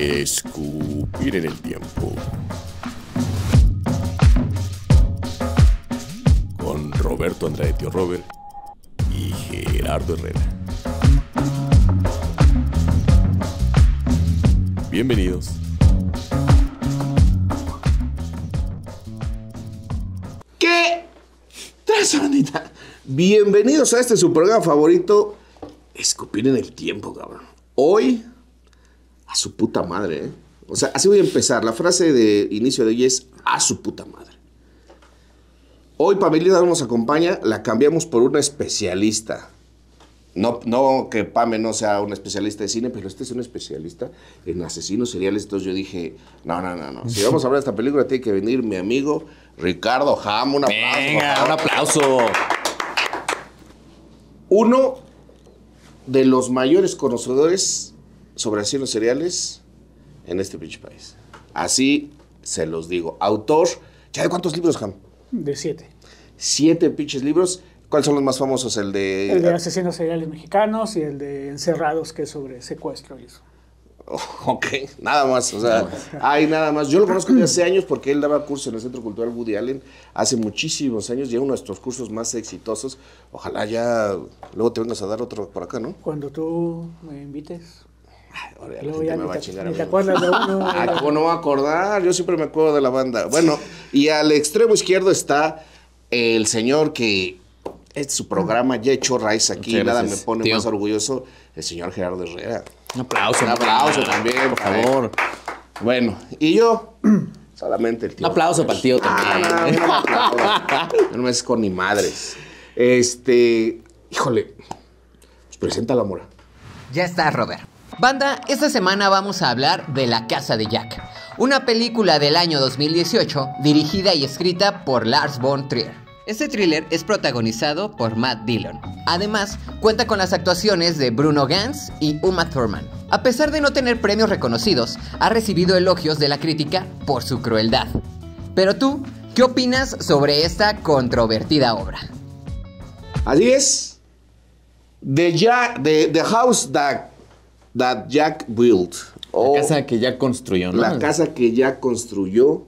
Escupir en el tiempo. Con Roberto Andrade Tío Robert y Gerardo Herrera. Bienvenidos. ¿Qué? Trasondita. Bienvenidos a este su programa favorito, Escupir en el tiempo, cabrón. Hoy su puta madre, ¿eh? O sea, así voy a empezar. La frase de inicio de hoy es a su puta madre. Hoy Pamela nos acompaña, la cambiamos por una especialista. No, no que Pame no sea una especialista de cine, pero este es un especialista en asesinos seriales. Entonces yo dije, no, no, no, no. Si vamos a hablar de esta película, tiene que venir mi amigo Ricardo Ham. Un aplauso. Venga, un aplauso. Uno de los mayores conocedores sobre asesinos cereales en este pinche país. Así se los digo. Autor, ¿ya de cuántos libros, Ham? De siete. Siete pinches libros. ¿Cuáles son los más famosos? El de... El asesinos seriales mexicanos y el de encerrados, que es sobre secuestro y eso. Oh, ok, nada más, o sea, hay nada más. Yo lo conozco desde hace años porque él daba curso en el Centro Cultural Woody Allen hace muchísimos años, Llegó uno de nuestros cursos más exitosos. Ojalá ya luego te vengas a dar otro por acá, ¿no? Cuando tú me invites me va a chingar ¿cómo no a acordar? Yo siempre me acuerdo de la banda. Bueno, y al extremo izquierdo está el señor que es su programa ya hecho raíz aquí, nada me pone más orgulloso, el señor Gerardo Herrera. Un aplauso. Un aplauso también, por favor. Bueno, y yo solamente el tío. Un aplauso para el tío también. no, me es con ni madres. Este, híjole. presenta la mora. Ya está, Robert. Banda, esta semana vamos a hablar de La Casa de Jack, una película del año 2018 dirigida y escrita por Lars von Trier. Este thriller es protagonizado por Matt Dillon. Además, cuenta con las actuaciones de Bruno Gans y Uma Thurman. A pesar de no tener premios reconocidos, ha recibido elogios de la crítica por su crueldad. Pero tú, ¿qué opinas sobre esta controvertida obra? Así es. The, the House That That Jack Built. la oh, casa que ya construyó, ¿no? La casa que ya construyó.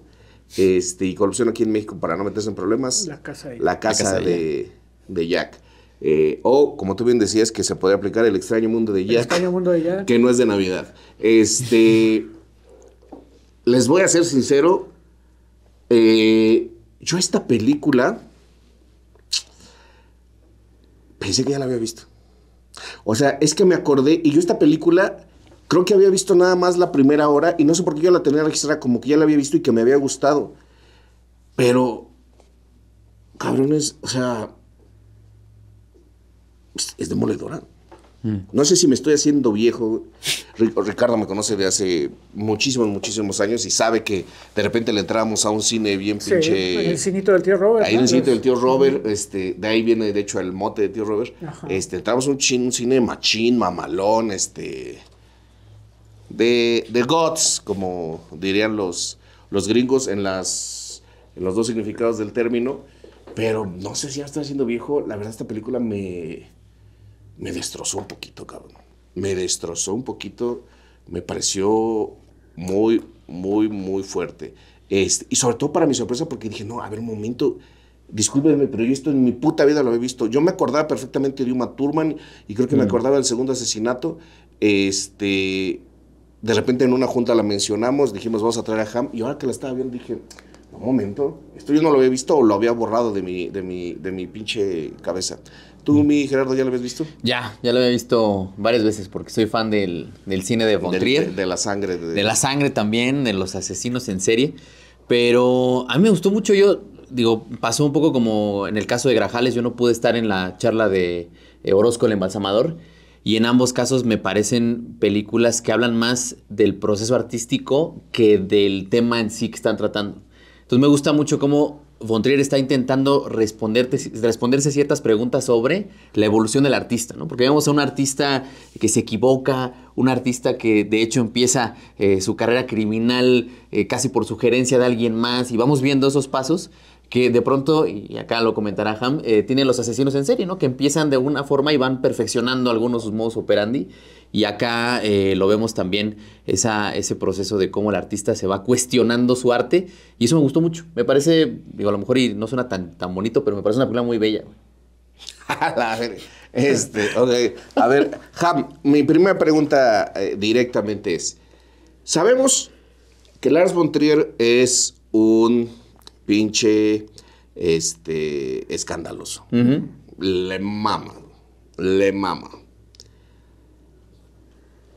Este, y corrupción aquí en México para no meterse en problemas. La casa de, la casa, la casa de, Jack. Eh, o, como tú bien decías, que se podría aplicar el extraño mundo de Jack. El extraño mundo de Jack. Que no es de Navidad. Este. les voy a ser sincero. Eh, yo esta película. Pensé que ya la había visto. O sea, es que me acordé y yo esta película creo que había visto nada más la primera hora y no sé por qué yo la tenía registrada como que ya la había visto y que me había gustado. Pero, cabrones, o sea, es, es demoledora. Mm. No sé si me estoy haciendo viejo. Ricardo me conoce de hace muchísimos, muchísimos años y sabe que de repente le entramos a un cine bien pinche. Sí, el cinito del tío Robert. Ahí el cinito del tío Robert, este, de ahí viene de hecho el mote de tío Robert. Este, entramos a un, cine machín, mamalón, este. De, de gods, como dirían los, los gringos en, las, en los dos significados del término. Pero no sé si ya estoy haciendo viejo. La verdad, esta película me me destrozó un poquito, cabrón. Me destrozó un poquito, me pareció muy, muy, muy fuerte. Este, y sobre todo para mi sorpresa, porque dije, no, a ver, un momento, Discúlpeme, pero yo esto en mi puta vida lo había visto. Yo me acordaba perfectamente de Uma Thurman y creo que me mm. acordaba del segundo asesinato. Este, de repente en una junta la mencionamos, dijimos, vamos a traer a Ham. Y ahora que la estaba viendo, dije, un momento, esto yo no lo había visto o lo había borrado de mi, de mi, de mi pinche cabeza. ¿Tú, mi Gerardo, ya lo habías visto? Ya, ya lo había visto varias veces porque soy fan del, cine de Von Trier. De, la sangre. De... de... la sangre también, de los asesinos en serie. Pero a mí me gustó mucho. Yo, digo, pasó un poco como en el caso de Grajales. Yo no pude estar en la charla de eh, Orozco, el embalsamador. Y en ambos casos me parecen películas que hablan más del proceso artístico que del tema en sí que están tratando. Entonces me gusta mucho cómo Fontrier está intentando responderte, responderse ciertas preguntas sobre la evolución del artista, ¿no? Porque vemos a un artista que se equivoca, un artista que de hecho empieza eh, su carrera criminal eh, casi por sugerencia de alguien más, y vamos viendo esos pasos que de pronto, y acá lo comentará Ham, eh, tienen los asesinos en serie, ¿no? Que empiezan de una forma y van perfeccionando algunos sus modos operandi y acá eh, lo vemos también, esa, ese proceso de cómo el artista se va cuestionando su arte. Y eso me gustó mucho. Me parece, digo, a lo mejor y no suena tan, tan bonito, pero me parece una película muy bella. este, okay. A ver, Ham, mi primera pregunta eh, directamente es, sabemos que Lars von Trier es un pinche este, escandaloso. Le mama, le mama.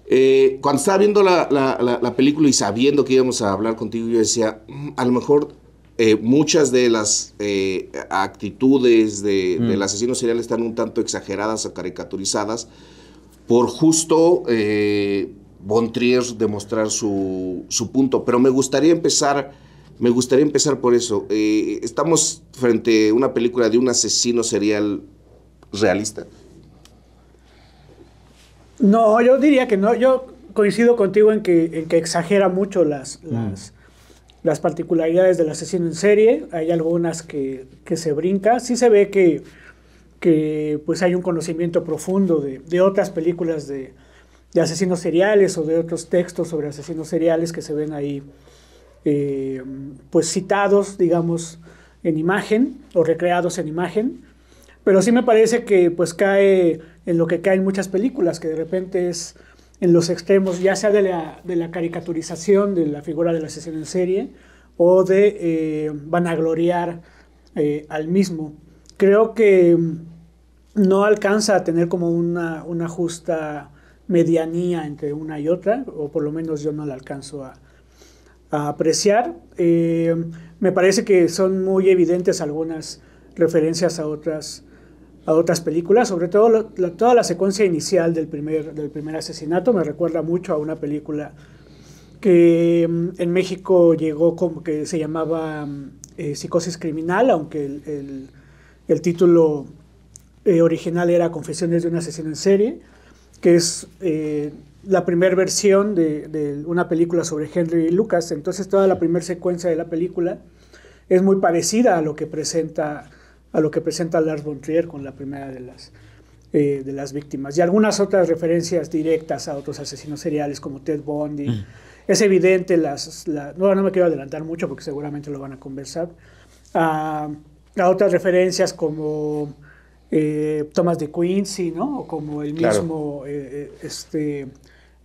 Eh, cuando estaba viendo la, película y sabiendo que íbamos a hablar contigo, yo decía, mm, a lo mejor eh, muchas de las eh, actitudes mm. del asesino serial están un tanto exageradas o caricaturizadas por justo Bontrier demostrar su, su, punto. Pero me gustaría empezar, me gustaría empezar por eso. estamos frente a una película de un asesino serial realista. No, yo diría que no. Yo coincido contigo en que, en que exagera mucho las, mm. las, las particularidades del asesino en serie. Hay algunas que, que se brinca. Sí se ve que, que pues hay un conocimiento profundo de, de otras películas de, de, asesinos seriales o de otros textos sobre asesinos seriales que se ven ahí eh, pues citados, digamos, en imagen o recreados en imagen. Pero sí me parece que pues cae en lo que caen muchas películas, que de repente es en los extremos, ya sea de la, de la caricaturización de la figura en serie o de eh, vanagloriar eh, al mismo. Creo que mm, no alcanza a tener como una, justa medianía entre una y otra, o por lo menos yo no la alcanzo a, apreciar. Eh, me parece que son muy evidentes algunas referencias a otras a otras películas, sobre todo toda la secuencia inicial del primer, del primer asesinato me recuerda mucho a una película que mm, en México llegó como que se llamaba mm, eh, Psicosis Criminal, aunque el, título eh, original era Confesiones de un asesino en serie, que es eh, la primera versión de, de, una película sobre Henry Lucas. Entonces toda la primera secuencia de la película es muy parecida a lo que presenta a lo que presenta Lars von Trier con la primera de las, eh, de las víctimas. Y algunas otras referencias directas a otros asesinos seriales como Ted Bundy. Mm. Es evidente, las, no, me quiero adelantar mucho porque seguramente lo van a conversar, ah, a, otras referencias como eh, Thomas de Quincy, ¿no? O como el mismo eh, este,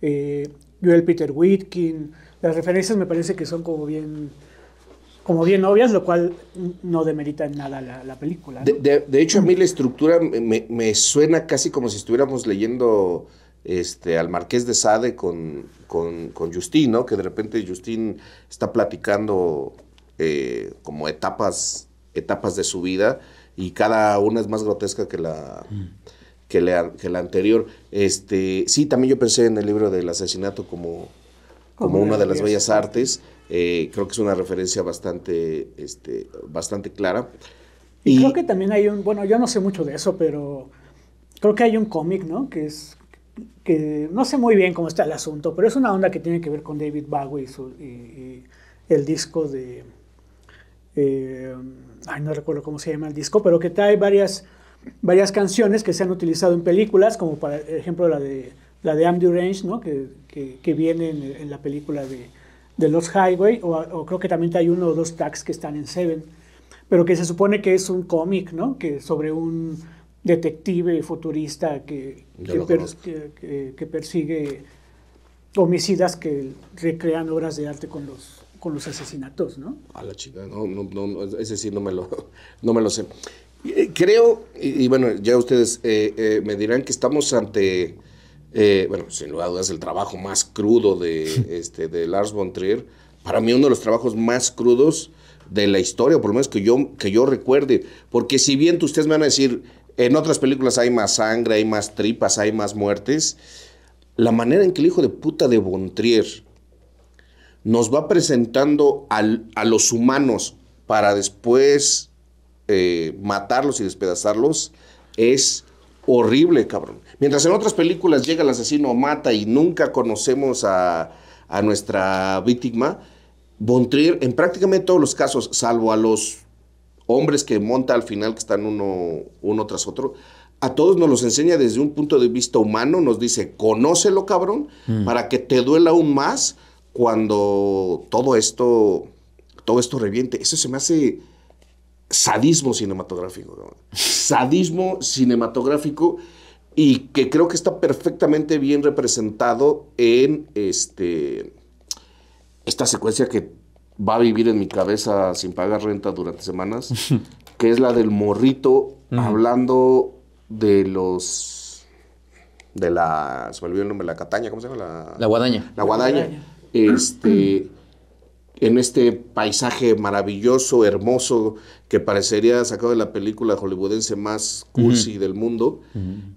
Joel Peter Witkin. Las referencias me parece que son como bien como bien obvias, lo cual no demerita en nada la, película. De, hecho, a mí la estructura me, suena casi como si estuviéramos leyendo este, al Marqués de Sade con, con, Justín, Que de repente Justín está platicando eh, como etapas, etapas de su vida y cada una es más grotesca que la... Mm. Que la, que la anterior. Este, sí, también yo pensé en el libro del asesinato como, como una de las bellas artes, eh, creo que es una referencia bastante, este, bastante clara. Y, creo que también hay un, bueno, yo no sé mucho de eso, pero creo que hay un cómic, ¿no? Que es, que no sé muy bien cómo está el asunto, pero es una onda que tiene que ver con David Bowie y, el disco de, eh, ay, no recuerdo cómo se llama el disco, pero que trae varias, varias canciones que se han utilizado en películas, como por ejemplo la de, la de I'm Range, ¿no? Que, que, viene en la película de de los Highway, o, creo que también hay uno o dos tags que están en Seven, pero que se supone que es un cómic, ¿no? Que sobre un detective futurista que, que, persigue homicidas que recrean obras de arte con los con los asesinatos, ¿no? A la chica, no, no, no, ese sí no me lo, no me lo sé. Eh, creo, y, bueno, ya ustedes eh, eh, me dirán que estamos ante eh, bueno, sin lugar a dudas, el trabajo más crudo de, este, Lars von Trier, para mí uno de los trabajos más crudos de la historia, por lo menos que yo, que yo recuerde, porque si bien ustedes me van a decir, en otras películas hay más sangre, hay más tripas, hay más muertes, la manera en que el hijo de puta de von Trier nos va presentando a los humanos para después eh, matarlos y despedazarlos, es horrible, cabrón. Mientras en otras películas llega el asesino, mata y nunca conocemos a, nuestra víctima, Bontrier, en prácticamente todos los casos, salvo a los hombres que monta al final, que están uno, uno tras otro, a todos nos los enseña desde un punto de vista humano, nos dice, conócelo, cabrón, mm. para que te duela aún más cuando todo esto, todo esto reviente. Eso se me hace sadismo cinematográfico. Sadismo cinematográfico y que creo que está perfectamente bien representado en este, esta secuencia que va a vivir en mi cabeza sin pagar renta durante semanas, que es la del morrito hablando de los de la se me olvidó el nombre la cataña cómo se llama la, la guadaña la guadaña este en este paisaje maravilloso, hermoso, que parecería sacado de la película hollywoodense más cursi del mundo,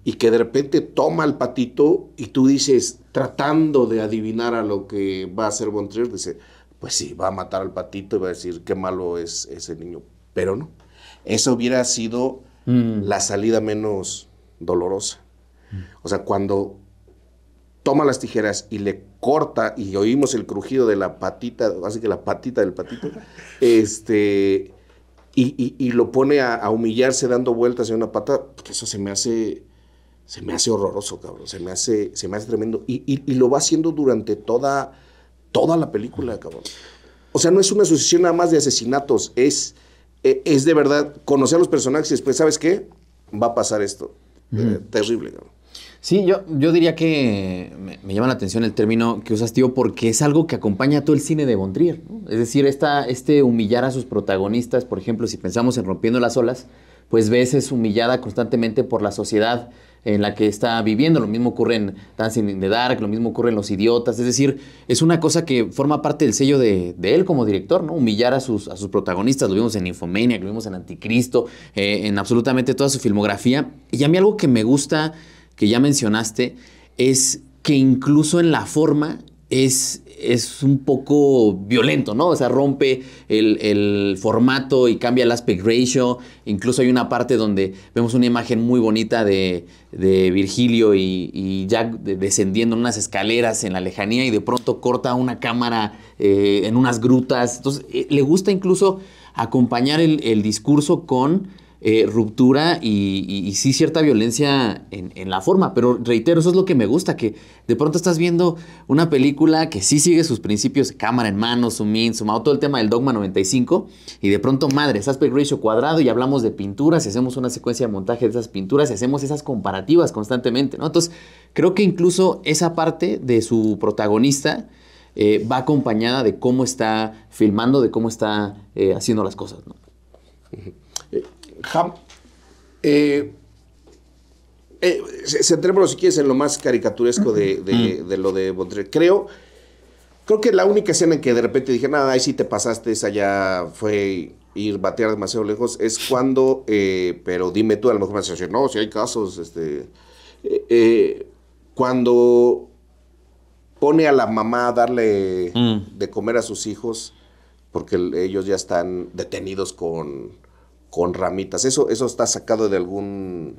y que de repente toma al patito y tú dices, tratando de adivinar a lo que va a hacer Von dice, pues sí, va a matar al patito y va a decir qué malo es ese niño. Pero no, eso hubiera sido mm. la salida menos dolorosa. O sea, cuando toma las tijeras y le corta y oímos el crujido de la patita, así que la patita del patito, este, y, lo pone a, humillarse dando vueltas en una pata, porque eso se me hace, se me hace horroroso, cabrón, se me hace, se me hace tremendo, y, lo va haciendo durante toda, toda la película, cabrón. O sea, no es una sucesión nada más de asesinatos, es, e, es de verdad conocer a los personajes y después, ¿sabes qué? Va a pasar esto. terrible, cabrón. Sí, yo, yo diría que me, llama la atención el término que usas, tío, porque es algo que acompaña todo el cine de Bondrier. Es decir, esta, este humillar a sus protagonistas, por ejemplo, si pensamos en Rompiendo las Olas, pues ves es humillada constantemente por la sociedad en la que está viviendo. Lo mismo ocurre en Dancing in the Dark, lo mismo ocurre en Los Idiotas. Es decir, es una cosa que forma parte del sello de, él como director, ¿no? Humillar a sus, a sus protagonistas. Lo vimos en Infomania, lo vimos en Anticristo, eh, en absolutamente toda su filmografía. Y a mí algo que me gusta que ya mencionaste es que incluso en la forma es, es un poco violento, ¿no? O sea, rompe el, formato y cambia el aspect ratio. Incluso hay una parte donde vemos una imagen muy bonita de, Virgilio y, y, Jack descendiendo unas escaleras en la lejanía y de pronto corta una cámara eh, en unas grutas. Entonces, eh, le gusta incluso acompañar el discurso con eh, ruptura y, sí cierta violencia en, la forma. Pero reitero, eso es lo que me gusta, que de pronto estás viendo una película que sí sigue sus principios, cámara en mano, zoom in, sumado todo el tema del Dogma 95, y de pronto, madre, aspect ratio cuadrado y hablamos de pinturas y hacemos una secuencia de montaje de esas pinturas y hacemos esas comparativas constantemente, ¿no? Entonces, creo que incluso esa parte de su protagonista... Eh, va acompañada de cómo está filmando, de cómo está eh, haciendo las cosas. ¿no? jam, eh, eh, centrémonos si quieres en lo más caricaturesco de, mm. lo de Bondre. Creo, creo que la única escena en que de repente dije, nada, ahí sí te pasaste, esa ya fue ir batear demasiado lejos, es cuando, eh, pero dime tú, a lo mejor me vas decir, no, si hay casos, este, cuando pone a la mamá a darle mm. de comer a sus hijos, porque ellos ya están detenidos con con ramitas. ¿Eso, eso está sacado de algún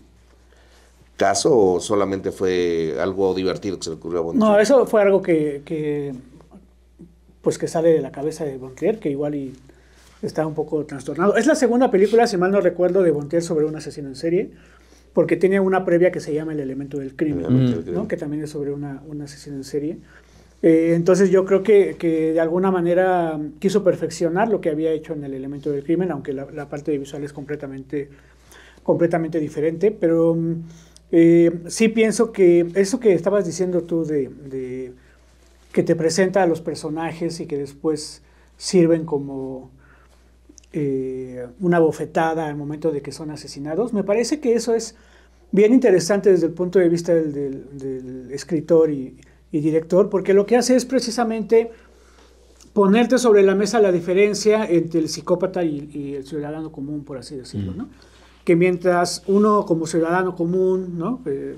caso o solamente fue algo divertido que se le ocurrió a Bontier? No, eso fue algo que, pues que sale de la cabeza de Bontier, que igual y está un poco trastornado. Es la segunda película, si mal no recuerdo, de Bontier sobre un asesino en serie, porque tiene una previa que se llama El elemento del crimen, ¿no? que también es sobre una, un asesino en serie. Eh, entonces yo creo que, de alguna manera quiso perfeccionar lo que había hecho en el elemento del crimen, aunque la, parte visual es completamente, completamente diferente, pero mm, eh, sí pienso que eso que estabas diciendo tú de, que te presenta a los personajes y que después sirven como eh, una bofetada al momento de que son asesinados, me parece que eso es bien interesante desde el punto de vista del, del escritor y y director, porque lo que hace es precisamente ponerte sobre la mesa la diferencia entre el psicópata y, el ciudadano común, por así decirlo, mm. Que mientras uno como ciudadano común, ¿no? Eh,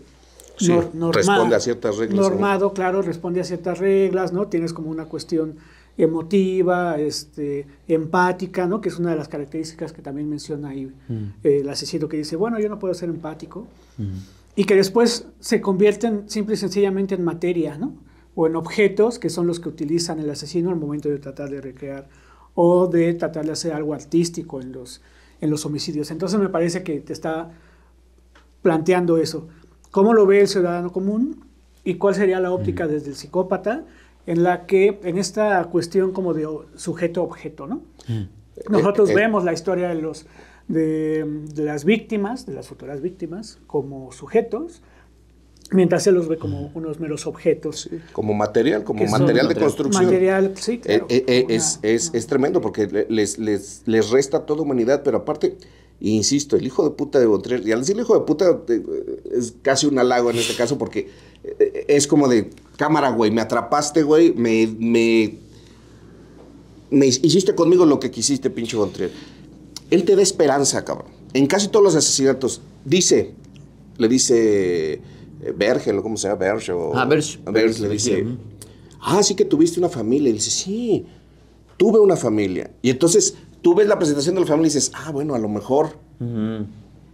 responde a ciertas reglas. Normado, claro, responde a ciertas reglas, ¿no? Tienes como una cuestión emotiva, este, empática, ¿no? Que es una de las características que también menciona ahí mm. eh, el asesino que dice, bueno, yo no puedo ser empático. Mm y que después se convierten simple y sencillamente en materia, ¿no? O en objetos que son los que utilizan el asesino al momento de tratar de recrear o de tratar de hacer algo artístico en los, en los homicidios. Entonces me parece que te está planteando eso. ¿Cómo lo ve el ciudadano común? ¿Y cuál sería la óptica desde el psicópata en la que, en esta cuestión como de sujeto-objeto, ¿no? Mm. Nosotros eh, eh, vemos la historia de los de, las víctimas, de las futuras víctimas, como sujetos, mientras se los ve como unos meros objetos. como material, como material de construcción. Material, sí, eh, claro, eh, eh, es, tremendo porque les, les, les resta toda humanidad, pero aparte, insisto, el hijo de puta de Botrer, y al decir hijo de puta es casi un halago en este caso porque es como de cámara, güey, me atrapaste, güey, me, me, hiciste conmigo lo que quisiste, pinche Botrer. Él te da esperanza, cabrón. En casi todos los asesinatos, dice, le dice eh, o ¿cómo se llama? Berge. O, ah, Berge. le dice, ah, sí que tuviste una familia. Y dice, sí, tuve una familia. Y entonces tú ves la presentación de la familia y dices, ah, bueno, a lo mejor,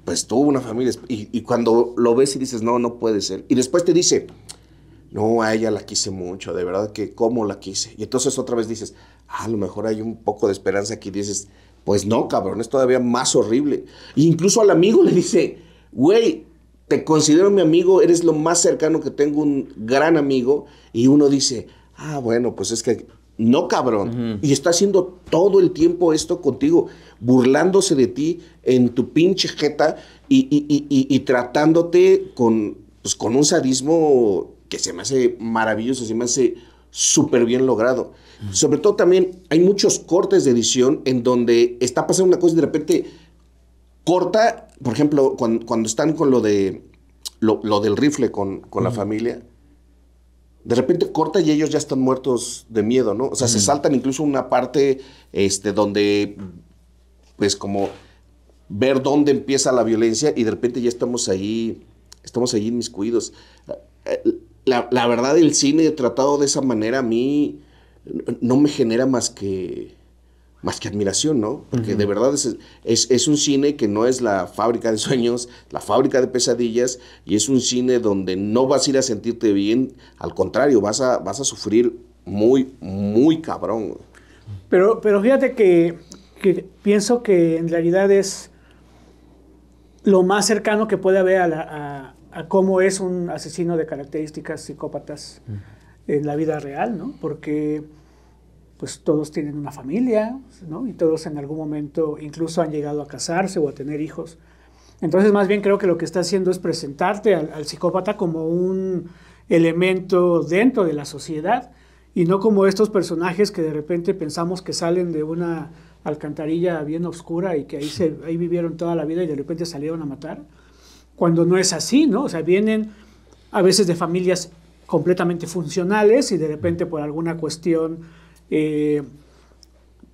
pues tuvo una familia. Y, y, cuando lo ves y dices, no, no puede ser. Y después te dice, no, a ella la quise mucho, de verdad que cómo la quise. Y entonces otra vez dices, ah, a lo mejor hay un poco de esperanza aquí. Y dices, pues no, cabrón, es todavía más horrible. incluso al amigo le dice, güey, te considero mi amigo, eres lo más cercano que tengo, un gran amigo. Y uno dice, ah, bueno, pues es que no, cabrón. Y está haciendo todo el tiempo esto contigo, burlándose de ti en tu pinche jeta y, tratándote con, pues, con un sadismo que se me hace maravilloso, se me hace súper bien logrado. Sobre todo también hay muchos cortes de edición en donde está pasando una cosa y de repente corta, por ejemplo, cuando, están con lo de lo, del rifle con, la familia. De repente corta y ellos ya están muertos de miedo, ¿no? O sea, se saltan incluso una parte este, donde, pues como ver dónde empieza la violencia y de repente ya estamos ahí, estamos ahí inmiscuidos. Eh, eh, la, la verdad, el cine tratado de esa manera a mí no me genera más que, más que admiración, ¿no? Porque de verdad es, es, un cine que no es la fábrica de sueños, la fábrica de pesadillas, y es un cine donde no vas a ir a sentirte bien, al contrario, vas a, vas a sufrir muy, muy cabrón. Pero, pero fíjate que, pienso que en realidad es lo más cercano que puede haber a, a, cómo es un asesino de características psicópatas en la vida real, ¿no? Porque pues todos tienen una familia, ¿no? Y todos en algún momento incluso han llegado a casarse o a tener hijos. Entonces, más bien creo que lo que está haciendo es presentarte al, psicópata como un elemento dentro de la sociedad y no como estos personajes que de repente pensamos que salen de una alcantarilla bien oscura y que ahí, se, ahí vivieron toda la vida y de repente salieron a matar, cuando no es así, ¿no? O sea, vienen a veces de familias completamente funcionales y de repente por alguna cuestión eh,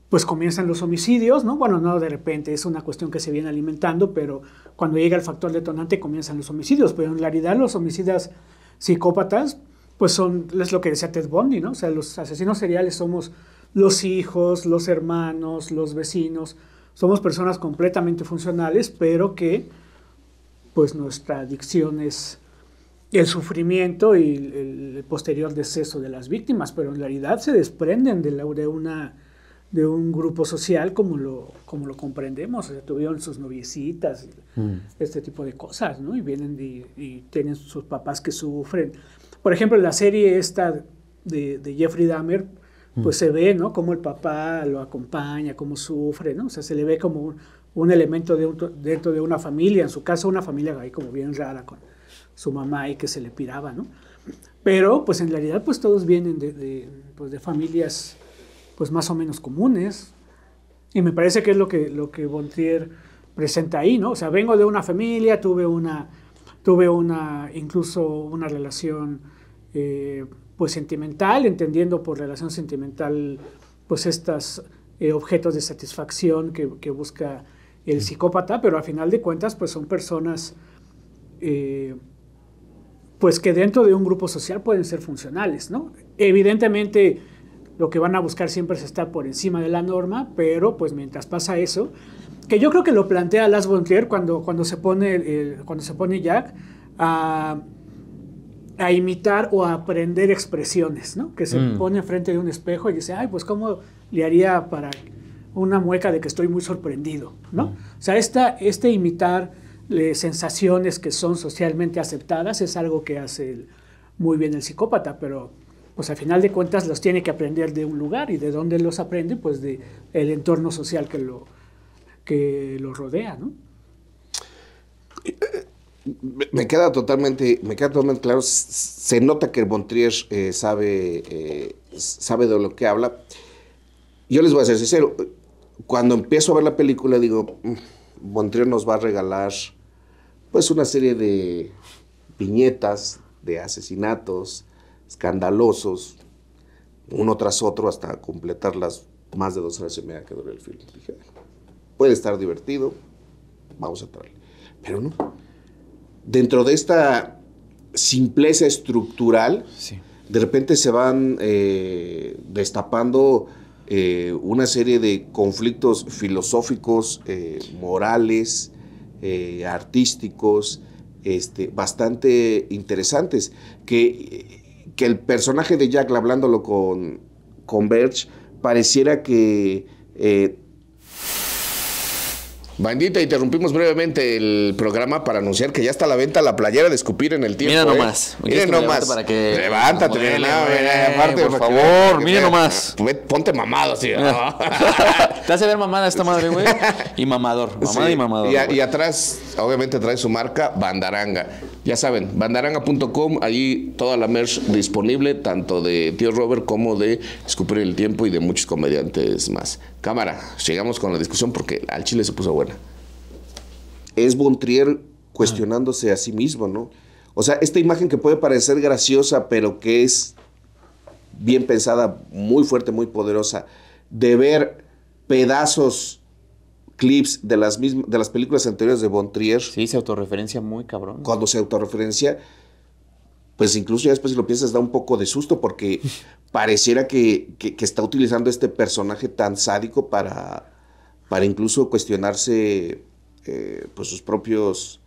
pues comienzan los homicidios, ¿no? Bueno, no de repente, es una cuestión que se viene alimentando, pero cuando llega el factor detonante comienzan los homicidios, pero en realidad los homicidas psicópatas, pues son, es lo que decía Ted Bundy, ¿no? O sea, los asesinos seriales somos los hijos, los hermanos, los vecinos, somos personas completamente funcionales, pero que pues nuestra adicción es el sufrimiento y el, posterior deceso de las víctimas, pero en realidad se desprenden de, una de un grupo social como lo, como lo comprendemos. O sea, tuvieron sus noviecitas, mm. este tipo de cosas, ¿no? Y vienen y tienen sus papás que sufren. Por ejemplo, la serie esta de, Jeffrey Dahmer, mm. pues se ve, ¿no? Cómo el papá lo acompaña, cómo sufre, ¿no? O sea, se le ve como un, elemento de dentro de una familia, en su caso una familia ahí como bien rara, con su mamá y que se le piraba, ¿no? Pero pues en realidad pues todos vienen de, pues, familias pues más o menos comunes y me parece que es lo que, lo que Bontier presenta ahí, ¿no? O sea, vengo de una familia, tuve una, tuve una, incluso una relación eh, pues sentimental, entendiendo por relación sentimental pues estos eh, objetos de satisfacción que, busca el psicópata, pero a final de cuentas pues son personas... Eh, pues que dentro de un grupo social pueden ser funcionales, ¿no? Evidentemente lo que van a buscar siempre es estar por encima de la norma, pero pues mientras pasa eso, que yo creo que lo plantea Las Bontier cuando, cuando, se pone, cuando se pone Jack a, imitar o a aprender expresiones, ¿no? Que se mm. pone frente de un espejo y dice, ay, pues cómo le haría para una mueca de que estoy muy sorprendido, ¿no? Mm. O sea, este imitar sensaciones que son socialmente aceptadas, es algo que hace muy bien el psicópata, pero pues al final de cuentas los tiene que aprender de un lugar y de dónde los aprende, pues de el entorno social que lo, que lo rodea, eh, eh, Me queda totalmente, me queda claro, se nota que Bontrier eh, sabe, sabe de lo que habla. Yo les voy a ser sincero, cuando empiezo a ver la película digo, Bontrier mm, nos va a regalar pues una serie de viñetas de asesinatos escandalosos, uno tras otro, hasta completar las más de dos horas y media que duró el film. puede estar divertido, vamos a traerle. Pero no. Dentro de esta simpleza estructural, de repente se van eh, destapando eh, una serie de conflictos filosóficos, eh, morales, eh, artísticos, este, bastante interesantes, que, que, el personaje de Jack, hablándolo con, con Verge, pareciera que eh, Bandita, interrumpimos brevemente el programa para anunciar que ya está a la venta la playera de escupir en el tiempo. Mira ¿eh? nomás. Mira nomás. Para que Levántate, aparte, por favor, mira nomás. Ponte mamado, así. Te hace ver mamada esta madre, güey. Y mamador. Mamada y mamador. y atrás obviamente trae su marca Bandaranga. Ya saben, bandaranga.com, allí toda la merch disponible, tanto de Tío Robert como de Escupir el Tiempo y de muchos comediantes más. Cámara, llegamos con la discusión porque al Chile se puso buena. Es Bontrier cuestionándose a sí mismo, ¿no? O sea, esta imagen que puede parecer graciosa, pero que es bien pensada, muy fuerte, muy poderosa, de ver pedazos clips de las, mismas, de las películas anteriores de Bontrier. Sí, se autorreferencia muy cabrón. Cuando se autorreferencia, pues incluso ya después si lo piensas da un poco de susto porque pareciera que, está utilizando este personaje tan sádico para, para incluso cuestionarse eh, pues sus propios,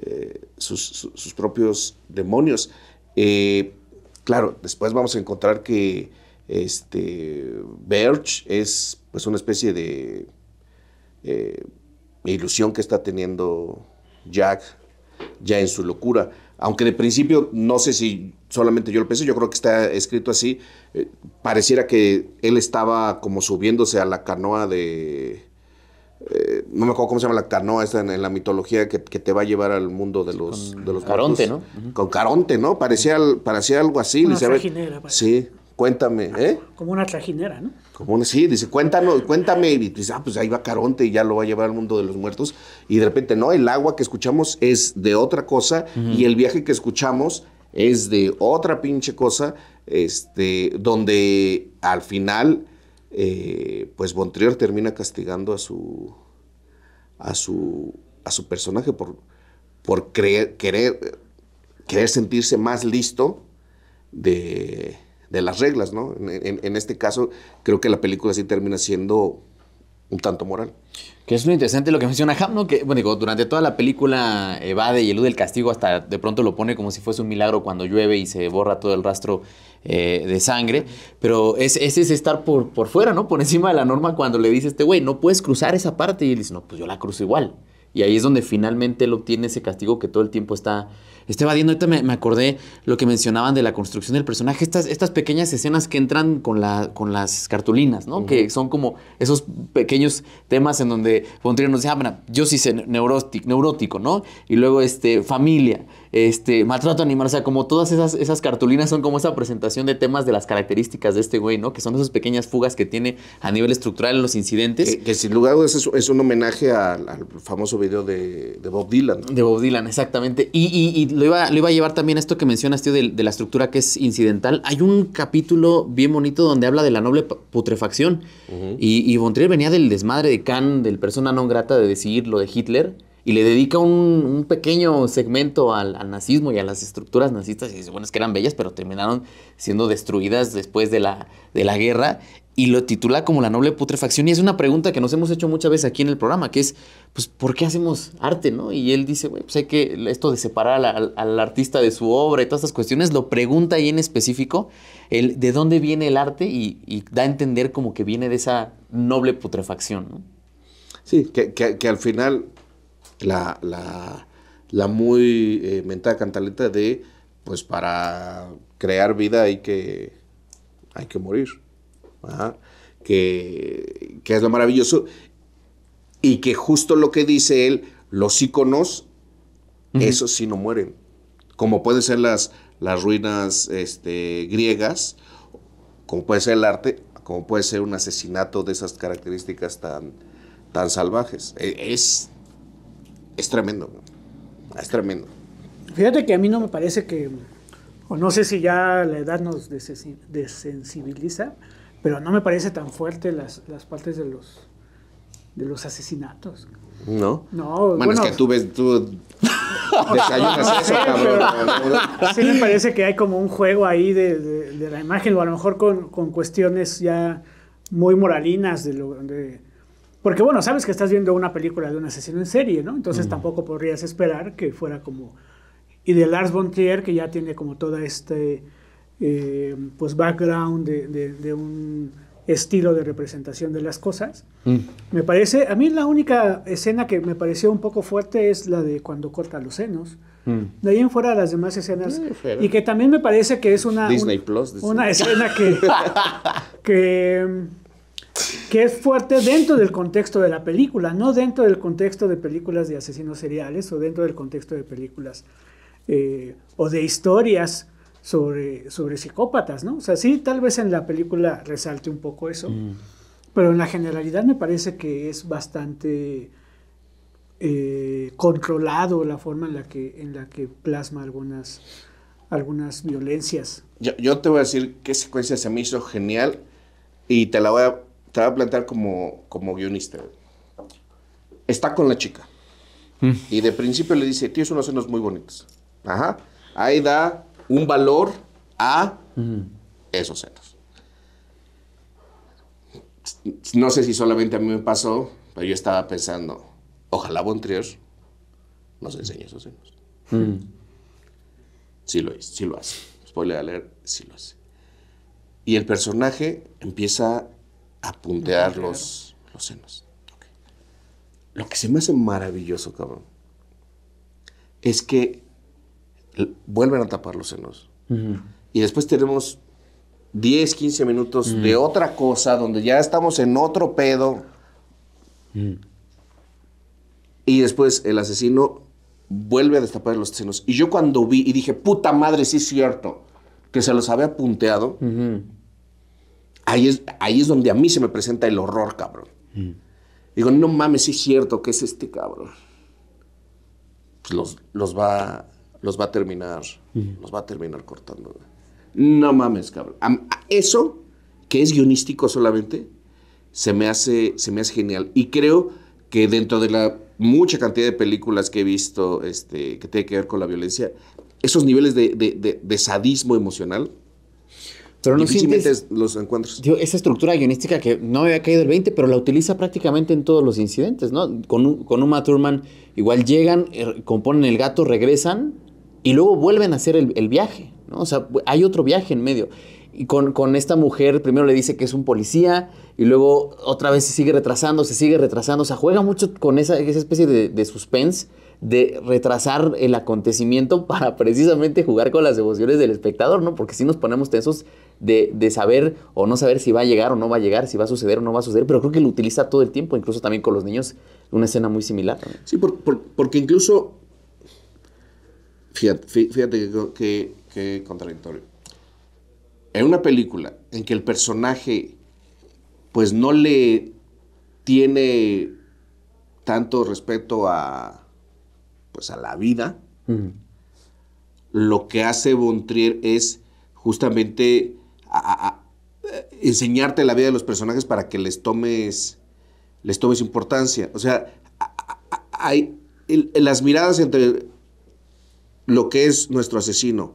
eh, sus, propios demonios. Eh, claro, después vamos a encontrar que este es pues una especie de eh, ilusión que está teniendo Jack ya en su locura. Aunque de principio, no sé si solamente yo lo pensé, yo creo que está escrito así, eh, pareciera que él estaba como subiéndose a la canoa de... Eh, no me acuerdo cómo se llama la canoa esta en, la mitología que, te va a llevar al mundo de los... Caronte, ¿no? Con Caronte, ¿no? Parecía, parecía algo así. sí cuéntame, ah, ¿eh? Como una trajinera, ¿no? Como una, sí, dice, cuéntanos, cuéntame. Y dice, ah, pues ahí va Caronte y ya lo va a llevar al mundo de los muertos. Y de repente, no, el agua que escuchamos es de otra cosa y el viaje que escuchamos es de otra pinche cosa, este, donde al final, eh, pues Bontrior termina castigando a su, a su, a su personaje por, por creer, querer, querer sentirse más listo de de las reglas, ¿no? En, este caso, creo que la película sí termina siendo un tanto moral. Que es lo interesante lo que menciona Ham, ¿no? Que, bueno, durante toda la película eh, evade y elude el castigo hasta de pronto lo pone como si fuese un milagro cuando llueve y se borra todo el rastro eh, de sangre, pero ese es estar por, por fuera, ¿no? Por encima de la norma cuando le dice este güey, no puedes cruzar esa parte y él dice, no, pues yo la cruzo igual. Y ahí es donde finalmente él obtiene ese castigo que todo el tiempo está estaba evadiendo. Ahorita me, acordé lo que mencionaban de la construcción del personaje, estas, estas pequeñas escenas que entran con, la, con las cartulinas, ¿no? Que son como esos pequeños temas en donde Fontrier nos dice, ah, bueno, yo sí sé neurótico, neurótico, ¿no? Y luego, este, familia, este, maltrato animal, o sea, como todas esas, esas cartulinas son como esa presentación de temas de las características de este güey, ¿no? Que son esas pequeñas fugas que tiene a nivel estructural en los incidentes. Que, sin lugar a es, un homenaje al, famoso video de, Bob Dylan. De Bob Dylan, exactamente. y, y, y lo iba, a llevar también a esto que mencionas, tío, de, la estructura que es incidental. Hay un capítulo bien bonito donde habla de la noble putrefacción. y, y venía del desmadre de Kant, del persona no grata de decir lo de Hitler y le dedica un, pequeño segmento al, nazismo y a las estructuras nazistas. Y dice, bueno, es que eran bellas, pero terminaron siendo destruidas después de la, de la guerra y lo titula como la noble putrefacción. Y es una pregunta que nos hemos hecho muchas veces aquí en el programa, que es, pues, ¿por qué hacemos arte, Y él dice, bueno, pues hay que, esto de separar al, artista de su obra y todas estas cuestiones, lo pregunta ahí en específico, el, de dónde viene el arte y, da a entender como que viene de esa noble putrefacción, Sí, que, al final la, la, muy mental eh, mentada cantaleta de, pues, para crear vida hay que, hay que morir. Que, es lo maravilloso, y que justo lo que dice él, los íconos, esos sí no mueren, como pueden ser las, las ruinas este, griegas, como puede ser el arte, como puede ser un asesinato de esas características tan, tan salvajes. E, es, es tremendo, es tremendo. Fíjate que a mí no me parece que, o no sé si ya la edad nos desensibiliza, pero no me parece tan fuerte las, partes de los de los asesinatos. ¿No? No. Bueno, es que tú ves, tú desayunas eso, cabrón. sí me parece que hay como un juego ahí de, la imagen, o a lo mejor con, cuestiones ya muy moralinas de lo de, porque bueno, sabes que estás viendo una película de un asesino en serie, ¿no? Entonces mm. tampoco podrías esperar que fuera como... Y de Lars von que ya tiene como toda este eh, pues background de, un estilo de representación de las cosas. Mm. Me parece, a mí la única escena que me pareció un poco fuerte es la de cuando corta los senos. Mm. De ahí en fuera las demás escenas. Eh, y que también me parece que es una, una escena que, que, es fuerte dentro del contexto de la película, no dentro del contexto de películas de asesinos seriales o dentro del contexto de películas eh, o de historias sobre, psicópatas, ¿no? O sea, sí, tal vez en la película resalte un poco eso, pero en la generalidad me parece que es bastante eh, controlado la forma en la que, en la que plasma algunas, algunas violencias. Yo, te voy a decir qué secuencia se me hizo genial y te la voy a, te plantear como, como guionista. Está con la chica. Mm. Y de principio le dice, tienes unos senos muy bonitos. Ajá. Ahí da un valor a esos senos. No sé si solamente a mí me pasó, pero yo estaba pensando, ojalá Bontrier nos enseñe esos senos. Sí, lo, sí lo hace. Spoiler alert, sí lo hace. Y el personaje empieza a puntear los, senos. Lo que se me hace maravilloso, cabrón, es que vuelven a tapar los senos. Y después tenemos 10, 15 minutos de otra cosa donde ya estamos en otro pedo. Y después el asesino vuelve a destapar los senos. Y yo cuando vi y dije, puta madre, sí es cierto, que se los había punteado, ahí, es, ahí es donde a mí se me presenta el horror, cabrón. Digo, no mames, sí es cierto que es este cabrón. Pues los, los va los va a terminar, va a terminar cortando. No mames, cabrón. Eso, que es guionístico solamente, se me hace, se me hace genial. Y creo que dentro de la mucha cantidad de películas que he visto este, que tiene que ver con la violencia, esos niveles de, sadismo emocional, pero no los encuentros. esa estructura guionística que no me había caído el 20, pero la utiliza prácticamente en todos los incidentes, ¿no? Con, un, con igual llegan, eh, componen el gato, regresan, y luego vuelven a hacer el, viaje, ¿no? O sea, hay otro viaje en medio. Y con, esta mujer, primero le dice que es un policía y luego otra vez se sigue retrasando, se sigue retrasando. O sea, juega mucho con esa, especie de, suspense de retrasar el acontecimiento para precisamente jugar con las emociones del espectador, ¿no? Porque si sí nos ponemos tensos de, saber o no saber si va a llegar o no va a llegar, si va a suceder o no va a suceder, pero creo que lo utiliza todo el tiempo, incluso también con los niños, una escena muy similar. Sí, porque incluso Fíjate, qué que, contradictorio. En una película en que el personaje pues no le tiene tanto respeto a pues a la vida, lo que hace Bontrier es justamente eh, enseñarte la vida de los personajes para que les tomes les tomes importancia. O sea, hay las miradas entre lo que es nuestro asesino,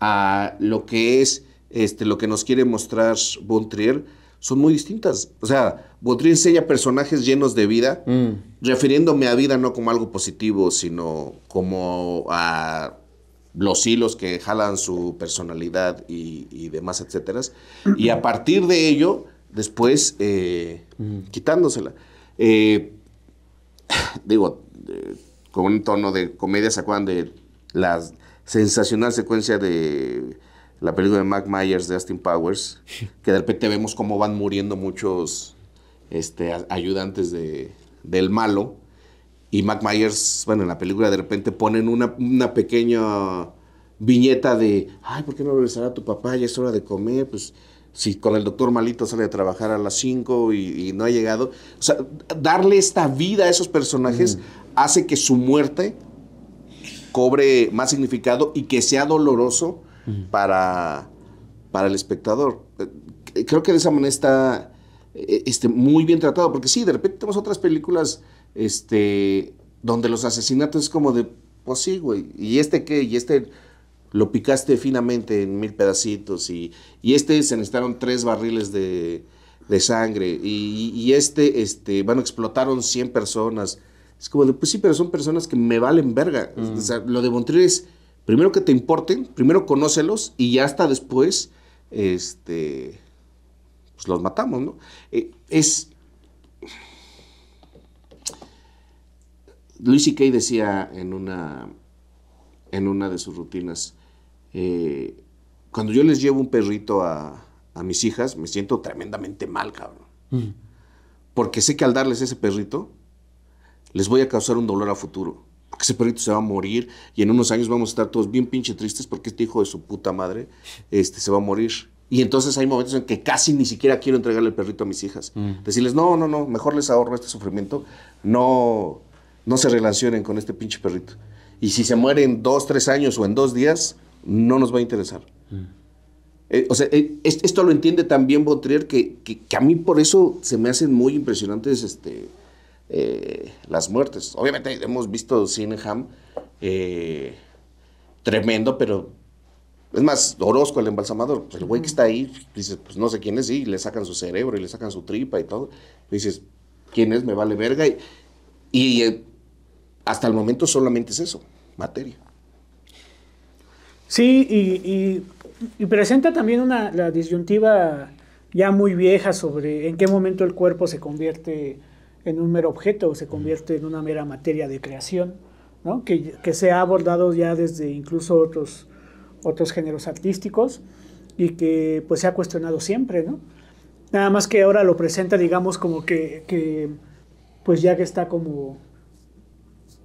a lo que es este, lo que nos quiere mostrar Bontrier, son muy distintas. O sea, Bontrier enseña personajes llenos de vida, mm. refiriéndome a vida no como algo positivo, sino como a los hilos que jalan su personalidad y, demás, etcétera. Y a partir de ello, después eh, mm. quitándosela. Eh, digo, eh, con un tono de comedia, ¿se acuerdan de la sensacional secuencia de la película de Mac Myers de Austin Powers, que de repente vemos cómo van muriendo muchos este, ayudantes de, del malo. Y Mac Myers, bueno, en la película de repente ponen una, pequeña viñeta de, ay, ¿por qué no regresará tu papá? Ya es hora de comer, pues si con el doctor malito sale a trabajar a las 5 y, no ha llegado. O sea, darle esta vida a esos personajes hace que su muerte cobre más significado y que sea doloroso para, para el espectador. Eh, creo que de esa manera está eh, este, muy bien tratado, porque sí, de repente tenemos otras películas este, donde los asesinatos es como de, pues sí, güey, ¿y este qué? ¿Y este lo picaste finamente en mil pedacitos? Y, y este se necesitaron tres barriles de, sangre, y, este, este, bueno, explotaron 100 personas. Es como pues sí, pero son personas que me valen verga. Mm. lo de Montreal es primero que te importen, primero conócelos y ya hasta después, este, pues los matamos, ¿no? Eh, es. Luis Kay decía en una, en una de sus rutinas, eh, cuando yo les llevo un perrito a, mis hijas, me siento tremendamente mal, cabrón. Mm. Porque sé que al darles ese perrito, les voy a causar un dolor a futuro. Porque ese perrito se va a morir y en unos años vamos a estar todos bien pinche tristes porque este hijo de su puta madre este, se va a morir. Y entonces hay momentos en que casi ni siquiera quiero entregarle el perrito a mis hijas. Mm. Decirles, no, no, no, mejor les ahorro este sufrimiento. No, no se relacionen con este pinche perrito. Y si se muere en dos, tres años o en dos días, no nos va a interesar. Mm. Eh, o sea, eh, esto lo entiende también Bontrier, que, que, a mí por eso se me hacen muy impresionantes este, eh, las muertes. Obviamente hemos visto Sinham eh, tremendo, pero es más, Orozco, el embalsamador, pues, el güey que está ahí, dices, pues no sé quién es, y le sacan su cerebro y le sacan su tripa y todo. Dices, ¿quién es? Me vale verga. Y, eh, hasta el momento solamente es eso, materia. Sí, y, presenta también una, la disyuntiva ya muy vieja sobre en qué momento el cuerpo se convierte en un mero objeto, se convierte en una mera materia de creación, ¿no? que, que, se ha abordado ya desde incluso otros, otros géneros artísticos y que pues se ha cuestionado siempre, ¿no? Nada más que ahora lo presenta, digamos, como que, que pues ya que está como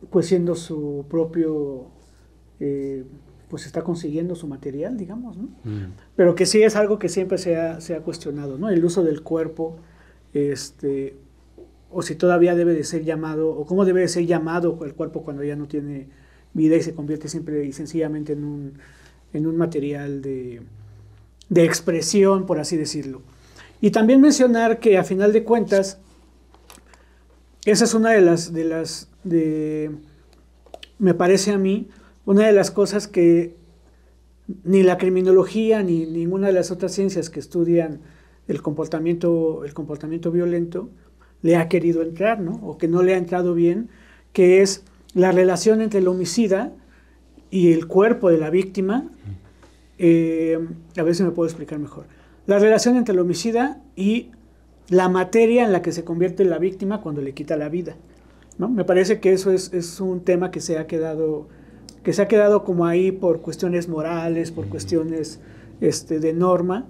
pues siendo su propio, eh, pues está consiguiendo su material, digamos, ¿no? Mm. Pero que sí es algo que siempre se ha, se ha cuestionado, ¿no? El uso del cuerpo este, o si todavía debe de ser llamado, o cómo debe de ser llamado el cuerpo cuando ya no tiene vida y se convierte siempre y sencillamente en un, material de, expresión, por así decirlo. Y también mencionar que a final de cuentas, esa es una de las, de las, de, me parece a mí, una de las cosas que ni la criminología ni ninguna de las otras ciencias que estudian el comportamiento, el comportamiento violento le ha querido entrar, ¿no? O que no le ha entrado bien, que es la relación entre el homicida y el cuerpo de la víctima. Eh, a ver si me puedo explicar mejor. La relación entre el homicida y la materia en la que se convierte la víctima cuando le quita la vida. Me parece que eso es, un tema que se ha quedado que se ha quedado como ahí por cuestiones morales, por cuestiones este, de norma.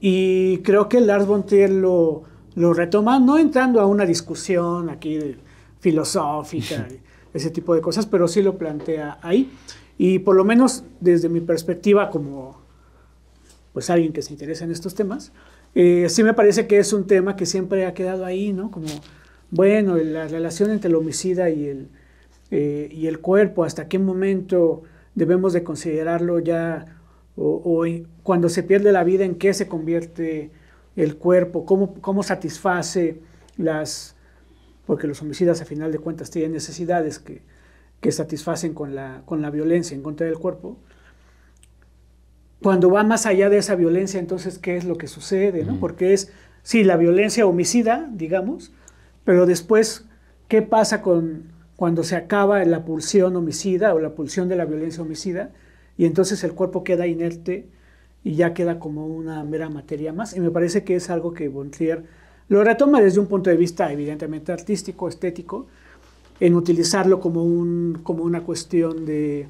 Y creo que Lars von lo, lo retoma, no entrando a una discusión aquí filosófica, ese tipo de cosas, pero sí lo plantea ahí. Y por lo menos desde mi perspectiva como pues alguien que se interesa en estos temas, eh, sí me parece que es un tema que siempre ha quedado ahí, ¿no? Como, bueno, la relación entre el homicida y el, eh, y el cuerpo, hasta qué momento debemos de considerarlo ya, o cuando se pierde la vida, en qué se convierte el cuerpo, cómo, satisface las... porque los homicidas a final de cuentas tienen necesidades que, que satisfacen con la, con la violencia en contra del cuerpo. Cuando va más allá de esa violencia, entonces, ¿qué es lo que sucede? ¿no? Porque es, sí, la violencia homicida, digamos, pero después, ¿qué pasa con cuando se acaba la pulsión homicida o la pulsión de la violencia homicida? Y entonces el cuerpo queda inerte y ya queda como una mera materia más. Y me parece que es algo que Bontrier lo retoma desde un punto de vista evidentemente artístico, estético, en utilizarlo como, un, como una cuestión de,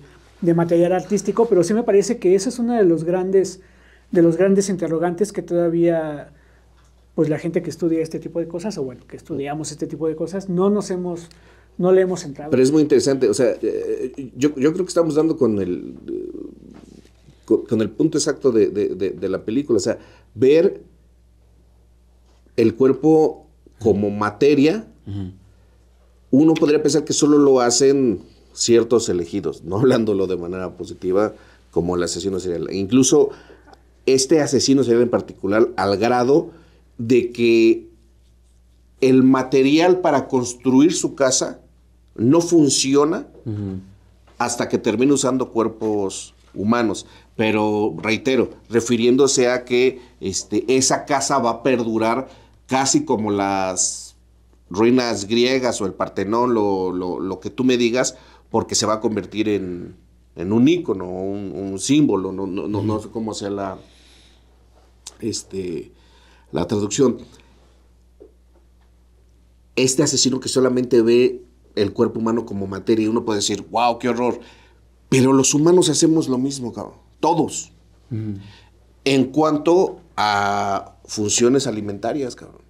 material artístico, pero sí me parece que ese es uno de los grandes, de los grandes interrogantes que todavía pues la gente que estudia este tipo de cosas, o bueno, que estudiamos este tipo de cosas, no nos hemos, no le hemos entrado. Pero es muy interesante, o sea, eh, yo creo que estamos dando con el, con, el punto exacto de, la película. O sea, ver el cuerpo como materia, uno podría pensar que solo lo hacen ciertos elegidos, no hablándolo de manera positiva como el asesino serial. incluso este asesino serial en particular al grado de que el material para construir su casa no funciona hasta que termina usando cuerpos humanos. Pero reitero, refiriéndose a que este, esa casa va a perdurar casi como las ruinas griegas o el Partenón, lo, lo, que tú me digas, porque se va a convertir en, un ícono, un, símbolo, no, no, no, no, sé cómo sea la, este, la traducción. Este asesino que solamente ve el cuerpo humano como materia, uno puede decir, wow, qué horror. Pero los humanos hacemos lo mismo, cabrón todos. En cuanto a funciones alimentarias, cabrón.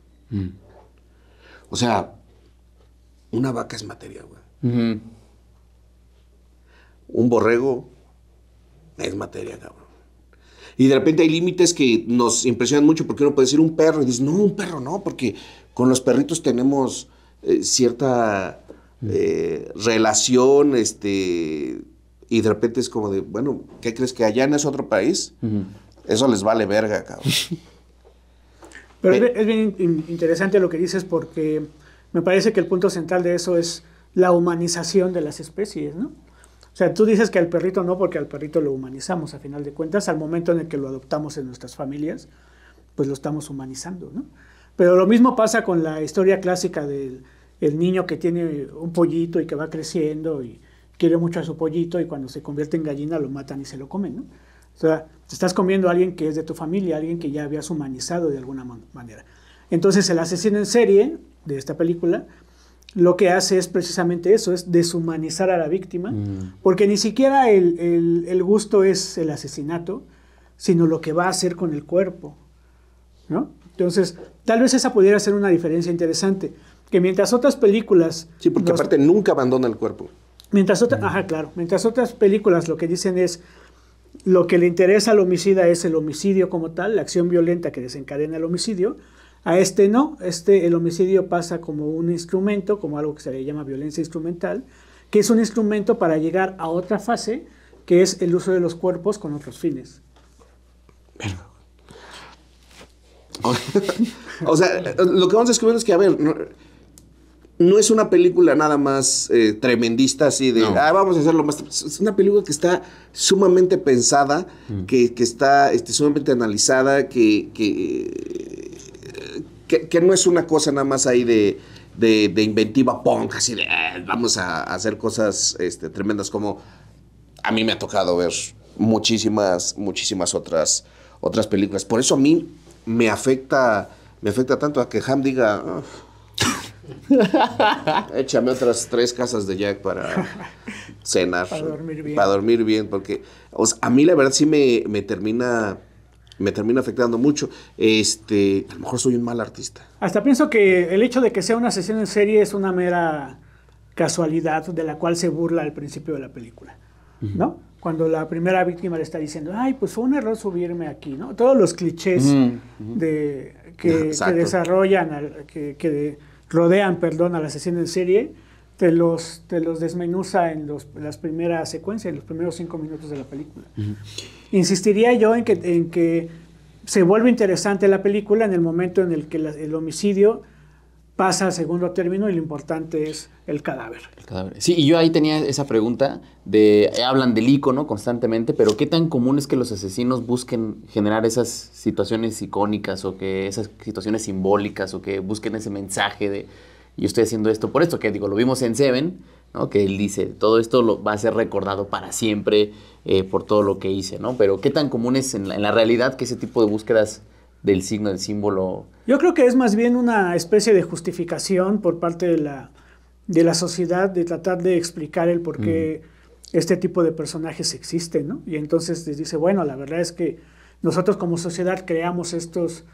O sea, una vaca es materia, güey. Un borrego es materia, cabrón. Y de repente hay límites que nos impresionan mucho porque uno puede decir un perro y dices, no, un perro no, porque con los perritos tenemos eh, cierta mm. eh, relación, este, y de repente es como de, bueno, ¿qué crees que allá no es otro país? Eso les vale verga, cabrón. Pero es bien interesante lo que dices porque me parece que el punto central de eso es la humanización de las especies, ¿no? O sea, tú dices que al perrito no, porque al perrito lo humanizamos, a final de cuentas, al momento en el que lo adoptamos en nuestras familias, pues lo estamos humanizando, ¿no? Pero lo mismo pasa con la historia clásica del niño que tiene un pollito y que va creciendo y quiere mucho a su pollito y cuando se convierte en gallina lo matan y se lo comen, O sea, estás comiendo a alguien que es de tu familia, alguien que ya habías humanizado de alguna manera. Entonces el asesino en serie de esta película lo que hace es precisamente eso, es deshumanizar a la víctima, mm. porque ni siquiera el, gusto es el asesinato, sino lo que va a hacer con el cuerpo, ¿no? Entonces, tal vez esa pudiera ser una diferencia interesante, que mientras otras películas... Sí, porque aparte nunca abandona el cuerpo. Mientras otras, ajá, claro, mientras otras películas lo que dicen es lo que le interesa al homicida es el homicidio como tal, la acción violenta que desencadena el homicidio. A este no, este el homicidio pasa como un instrumento, como algo que se le llama violencia instrumental, que es un instrumento para llegar a otra fase, que es el uso de los cuerpos con otros fines. o sea, lo que vamos a descubrir es que, a ver, no es una película nada más eh, tremendista así de, ah, vamos a hacerlo más. Es una película que está sumamente pensada, mm. que, está este, sumamente analizada, que, que, que, no es una cosa nada más ahí de, de, inventiva punk, así de, ah, vamos a hacer cosas este, tremendas como a mí me ha tocado ver muchísimas, muchísimas otras, otras películas. Por eso a mí me afecta, me afecta tanto a que Ham diga... Ah, Échame otras tres casas de Jack para cenar. para dormir bien. Para dormir bien, porque a mí la verdad sí me, termina me termina afectando mucho. Este, a lo mejor soy un mal artista. Hasta pienso que el hecho de que sea una sesión en serie es una mera casualidad de la cual se burla al principio de la película, ¿no? Cuando la primera víctima le está diciendo, ay, pues fue un error subirme aquí, ¿no? Todos los clichés de, que, desarrollan, que, que rodean, perdón, a la sesión de serie, te los, te los desmenuza en las primeras secuencias, en los primeros cinco minutos de la película. Insistiría yo en que, en que se vuelve interesante la película en el momento en el que el homicidio pasa al segundo término y lo importante es el cadáver. El Sí, y yo ahí tenía esa pregunta de, hablan del icono constantemente, pero ¿qué tan común es que los asesinos busquen generar esas situaciones icónicas o que esas situaciones simbólicas o que busquen ese mensaje de, yo estoy haciendo esto por esto, que digo, lo vimos en Seven, ¿no? que él dice, todo esto lo, va a ser recordado para siempre eh, por todo lo que hice, ¿no? Pero ¿qué tan común es en la realidad que ese tipo de búsquedas del signo, del símbolo. Yo creo que es más bien una especie de justificación por parte de la, de la sociedad de tratar de explicar el por qué este tipo de personajes existen, ¿no? Y entonces les dice, bueno, la verdad es que nosotros como sociedad creamos estos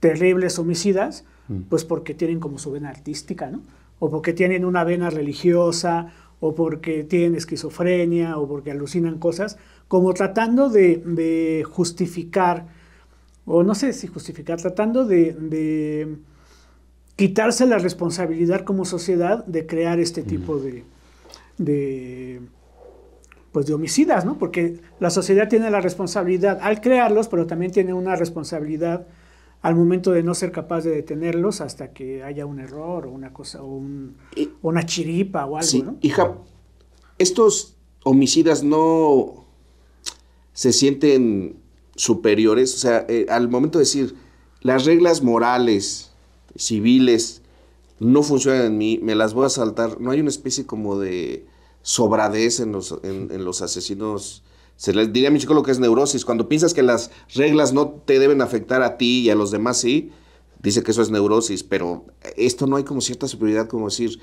terribles homicidas, mm. pues porque tienen como su vena artística, ¿no? O porque tienen una vena religiosa, o porque tienen esquizofrenia, o porque alucinan cosas, como tratando de, de justificar o no sé si justificar, tratando de, quitarse la responsabilidad como sociedad de crear este tipo de, pues de homicidas, ¿no? Porque la sociedad tiene la responsabilidad al crearlos, pero también tiene una responsabilidad al momento de no ser capaz de detenerlos hasta que haya un error o una cosa, o, una chiripa o algo, sí, Hija, estos homicidas no se sienten superiores, o sea, eh, al momento de decir, las reglas morales, civiles, no funcionan en mí, me las voy a saltar, no hay una especie como de sobradez en los, en, los asesinos. Se les diría a mi chico lo que es neurosis. Cuando piensas que las reglas no te deben afectar a ti y a los demás sí, dice que eso es neurosis, pero esto no hay como cierta superioridad como decir,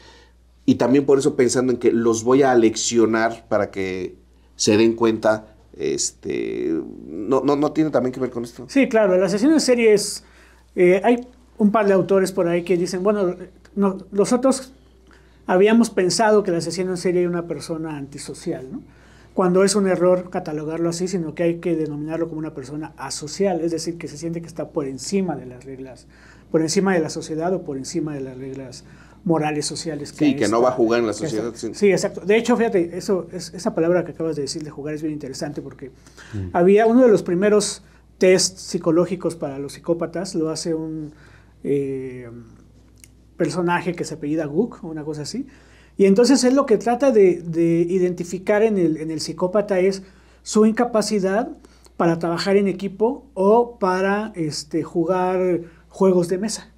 y también por eso pensando en que los voy a leccionar para que se den cuenta este, no, no, tiene también que ver con esto. Sí, claro, la sesión en serie es, eh, hay un par de autores por ahí que dicen, bueno, nosotros habíamos pensado que la sesión en serie era una persona antisocial, Cuando es un error catalogarlo así, sino que hay que denominarlo como una persona asocial, es decir, que se siente que está por encima de las reglas, por encima de la sociedad o por encima de las reglas morales sociales. Que sí, que no va a jugar en la sociedad. Sí, exacto. De hecho, fíjate, eso, es, esa palabra que acabas de decir de jugar es bien interesante porque mm. había uno de los primeros test psicológicos para los psicópatas, lo hace un eh, personaje que se apellida Gook, una cosa así. Y entonces él lo que trata de, identificar en el, en el psicópata es su incapacidad para trabajar en equipo o para este, jugar juegos de mesa.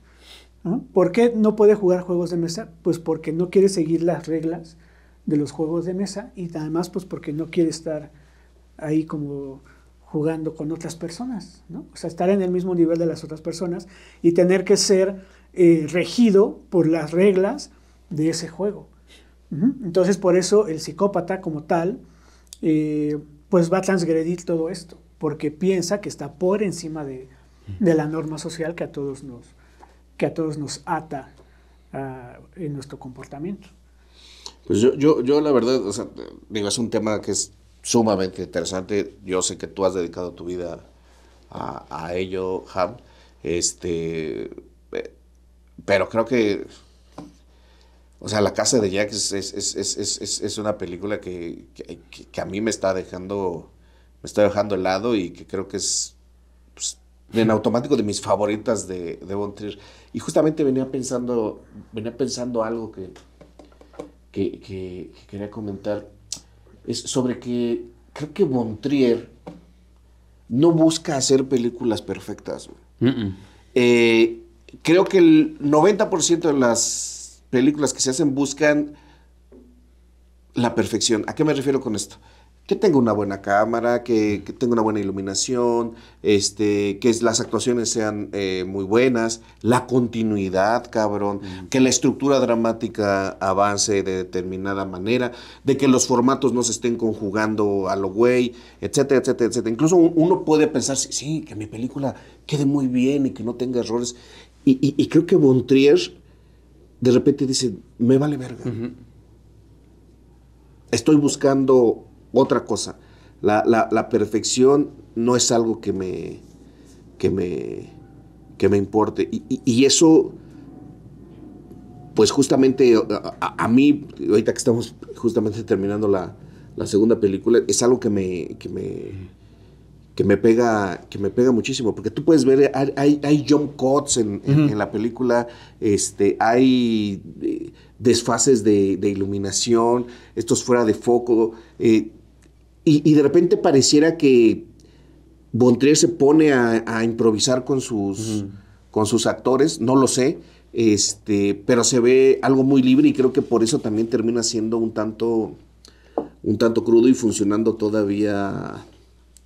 ¿Por qué no puede jugar juegos de mesa? Pues porque no quiere seguir las reglas de los juegos de mesa y además pues porque no quiere estar ahí como jugando con otras personas, ¿no? O sea, estar en el mismo nivel de las otras personas y tener que ser eh, regido por las reglas de ese juego. Entonces, por eso el psicópata como tal, eh, pues va a transgredir todo esto, porque piensa que está por encima de la norma social que a todos nos, que a todos nos ata ah, en nuestro comportamiento. Pues yo, yo, yo la verdad, digo, es un tema que es sumamente interesante. Yo sé que tú has dedicado tu vida a, ello, Ham. Este, eh, pero creo que, o sea, La Casa de Jack es, una película que, a mí me está dejando, me está dejando helado y que creo que es en automático de mis favoritas de, de Y justamente venía pensando, venía pensando algo que, que, quería comentar. Es sobre que creo que Bontrier no busca hacer películas perfectas. Eh, creo que el 90% de las películas que se hacen buscan la perfección. ¿A qué me refiero con esto? que tenga una buena cámara, que, tenga una buena iluminación, este, que las actuaciones sean eh, muy buenas, la continuidad, cabrón, que la estructura dramática avance de determinada manera, de que los formatos no se estén conjugando a lo güey, etcétera, etcétera, etcétera. Incluso uno puede pensar, sí, que mi película quede muy bien y que no tenga errores. Y, creo que Bontrier de repente dice, me vale verga. Estoy buscando otra cosa. La, la, perfección no es algo que me, que me, que me importe. Y, y, eso, pues justamente a, a, mí, ahorita que estamos justamente terminando la, la segunda película, es algo que me, que me, que me, pega, que me pega muchísimo. Porque tú puedes ver, hay, hay jump cuts en, la película, este, hay eh, desfases de, de, iluminación, es fuera de foco. Eh, y, de repente pareciera que Bontrier se pone a, improvisar con sus, con sus actores, no lo sé, este, pero se ve algo muy libre y creo que por eso también termina siendo un tanto, un tanto crudo y funcionando todavía,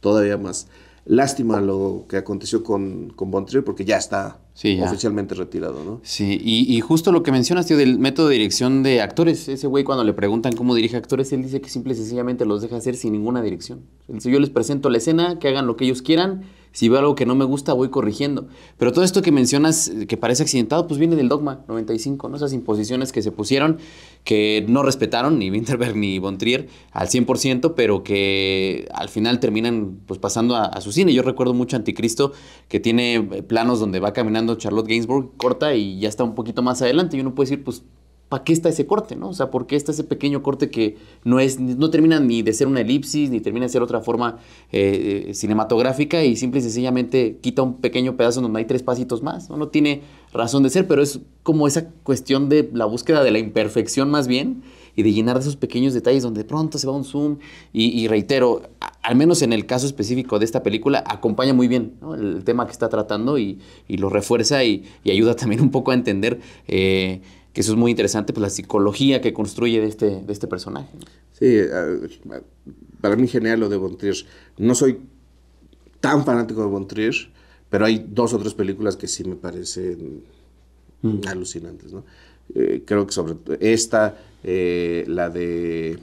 todavía más. Lástima lo que aconteció con, con Bontrier porque ya está Sí, oficialmente retirado, ¿no? Sí, y, y, justo lo que mencionas, tío, del método de dirección de actores. Ese güey, cuando le preguntan cómo dirige actores, él dice que simple y sencillamente los deja hacer sin ninguna dirección. Yo les presento la escena, que hagan lo que ellos quieran si veo algo que no me gusta, voy corrigiendo. Pero todo esto que mencionas, eh, que parece accidentado, pues viene del dogma 95, ¿no? Esas imposiciones que se pusieron, que no respetaron ni Winterberg ni Bontrier al 100%, pero que al final terminan pues pasando a, a su cine. Yo recuerdo mucho Anticristo, que tiene eh, planos donde va caminando Charlotte Gainsbourg, corta y ya está un poquito más adelante. Y uno puede decir, pues ¿para qué está ese corte? ¿no? O sea, ¿por qué está ese pequeño corte que no, es, no termina ni de ser una elipsis, ni termina de ser otra forma eh, eh, cinematográfica y simple y sencillamente quita un pequeño pedazo donde hay tres pasitos más? ¿no? no tiene razón de ser, pero es como esa cuestión de la búsqueda de la imperfección más bien y de llenar de esos pequeños detalles donde de pronto se va un zoom y, reitero, al menos en el caso específico de esta película, acompaña muy bien el, tema que está tratando y, lo refuerza y, ayuda también un poco a entender. Eh, que eso es muy interesante, pues la psicología que construye de este, de este personaje. Sí, eh, para mí genial lo de Bontrier. No soy tan fanático de Bontrier, pero hay dos o tres películas que sí me parecen mm. alucinantes, ¿no? Eh, creo que sobre esta, eh, la de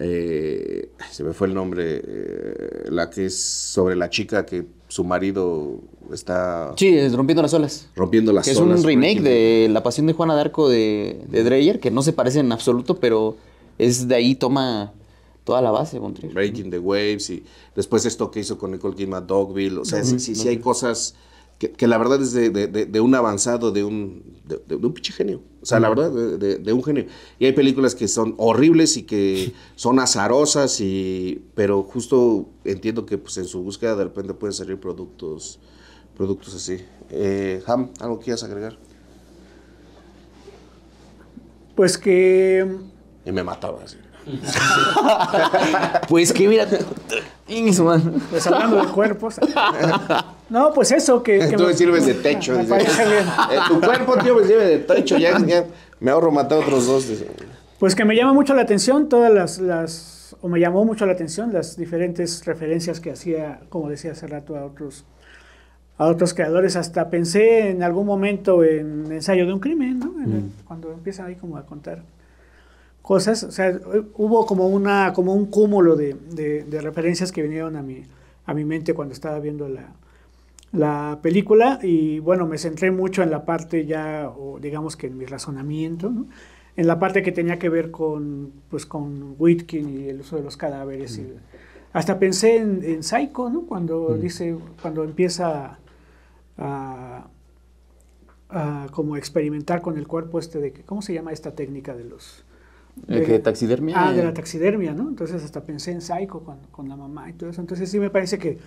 eh, se me fue el nombre, eh, la que es sobre la chica que su marido está... Sí, es Rompiendo las Olas. Rompiendo las que Es un remake de La Pasión de Juana Darco de, de Dreyer, que no se parece en absoluto, pero es de ahí toma toda la base Breaking the Waves y después esto que hizo con Nicole Kidman, Dogville. O sea, si hay cosas que, la verdad es de, un avanzado, de un, de, un pinche genio. O sea, la verdad, de, un genio. Y hay películas que son horribles y que son azarosas, y, pero justo entiendo que pues, en su búsqueda de repente pueden salir productos, productos así. Eh, Ham, ¿algo quieras agregar? Pues que. Y me mataba así. pues que mira. Pues hablando de cuerpos. No, pues eso que... Tú me sirves de techo. Eh, tu cuerpo, tío, me sirve de techo. Ya, me ahorro matar otros dos. Pues que me llama mucho la atención todas las, o me llamó mucho la atención las diferentes referencias que hacía, como decía hace rato, a otros, a otros creadores. Hasta pensé en algún momento en Ensayo de un Crimen, ¿no? Mm. cuando empieza ahí como a contar cosas. O sea, hubo como, una, como un cúmulo de, referencias que vinieron a mi, a mi mente cuando estaba viendo la, la película y bueno, me centré mucho en la parte ya, digamos que en mi razonamiento, en la parte que tenía que ver con, pues, con Whitkin y el uso de los cadáveres. Y, hasta pensé en, Psycho, cuando dice, cuando empieza a, como experimentar con el cuerpo este de, ¿cómo se llama esta técnica de los ¿De ¿Taxidermia? Ah, de la taxidermia, ¿no? Entonces hasta pensé en Psycho con, la mamá y todo eso. Entonces sí me parece que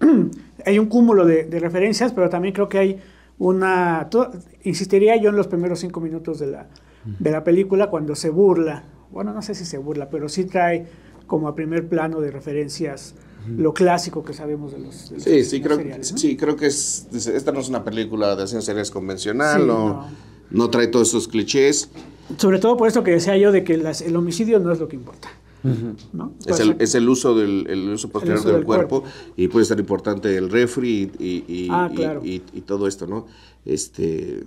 hay un cúmulo de, referencias, pero también creo que hay una... insistiría yo en los primeros cinco minutos de la, de la película cuando se burla. Bueno, no sé si se burla, pero sí trae como a primer plano de referencias lo clásico que sabemos de los, de sí, sí, creo, que es, esta no es una película de acción series convencional o no trae todos esos clichés. Sobre todo por esto que decía yo de que el homicidio no es lo que importa. Pues es, el, uso del uso posterior del, cuerpo, y puede ser importante el refri y, y, ah, todo esto, ¿no? Este,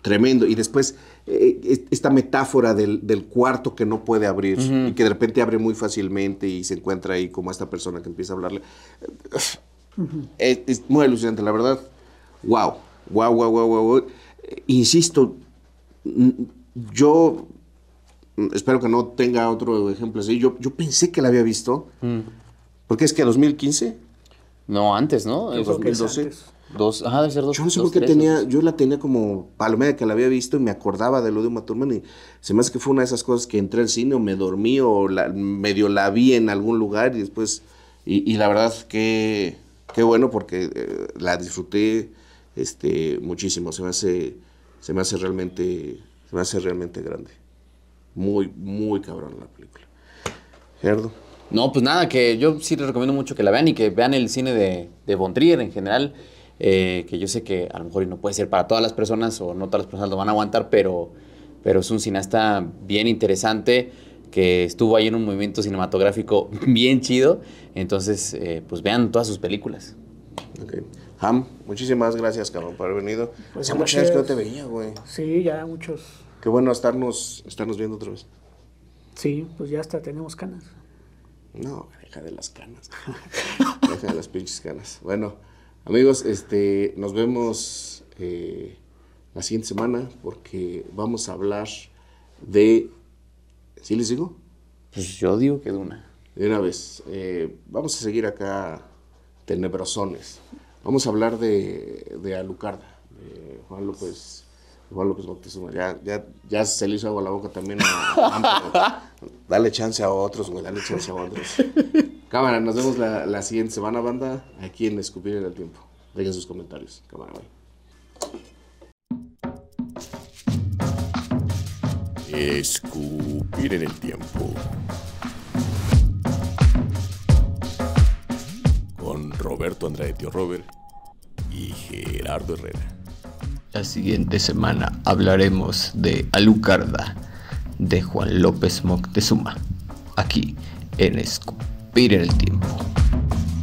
tremendo. Y después eh, esta metáfora del, cuarto que no puede abrir y que de repente abre muy fácilmente y se encuentra ahí como esta persona que empieza a hablarle. es, muy alucinante, la verdad. wow, wow, wow, wow. wow insisto, yo espero que no tenga otro ejemplo así. Yo, yo pensé que la había visto. Mm. Porque es que 2015. No, antes, ¿no? En 2012. Dos, debe ser dos. Yo no sé por qué tenía, yo la tenía como palomera que la había visto y me acordaba de lo de Uma Thurman y se me hace que fue una de esas cosas que entré al cine o me dormí o la, medio la vi en algún lugar y después, y, la verdad que, qué bueno porque eh, la disfruté este, muchísimo. Se me hace, se me hace realmente, se me hace realmente grande. Muy, muy cabrón la película. Gerdo. No, pues nada, que yo sí les recomiendo mucho que la vean y que vean el cine de, de en general, eh, que yo sé que a lo mejor no puede ser para todas las personas o no todas las personas lo van a aguantar, pero, pero es un cineasta bien interesante que estuvo ahí en un movimiento cinematográfico bien chido. Entonces, eh, pues vean todas sus películas. Okay. Ham, muchísimas gracias, cabrón, por haber venido. Pues Hace que no te veía, güey. Sí, ya muchos. Qué bueno estarnos, estarnos viendo otra vez. Sí, pues ya hasta tenemos canas. No, deja de las canas. deja de las pinches canas. Bueno, amigos, este, nos vemos eh, la siguiente semana porque vamos a hablar de... ¿Sí les digo? Pues yo digo que de una. De una vez. Eh, vamos a seguir acá tenebrosones. Vamos a hablar de, de Alucarda, de Juan López. Juan López ya, se le hizo agua a la boca también a, Dale chance a otros, güey, dale chance a otros. Cámara, nos vemos la, siguiente semana, banda, aquí en Escupir en el Tiempo. Dejen sus comentarios. Cámara, güey. Escupir en el Tiempo. Roberto Andrade Tío Robert y Gerardo Herrera. La siguiente semana hablaremos de Alucarda de Juan López Moctezuma, aquí en Escupir en el Tiempo.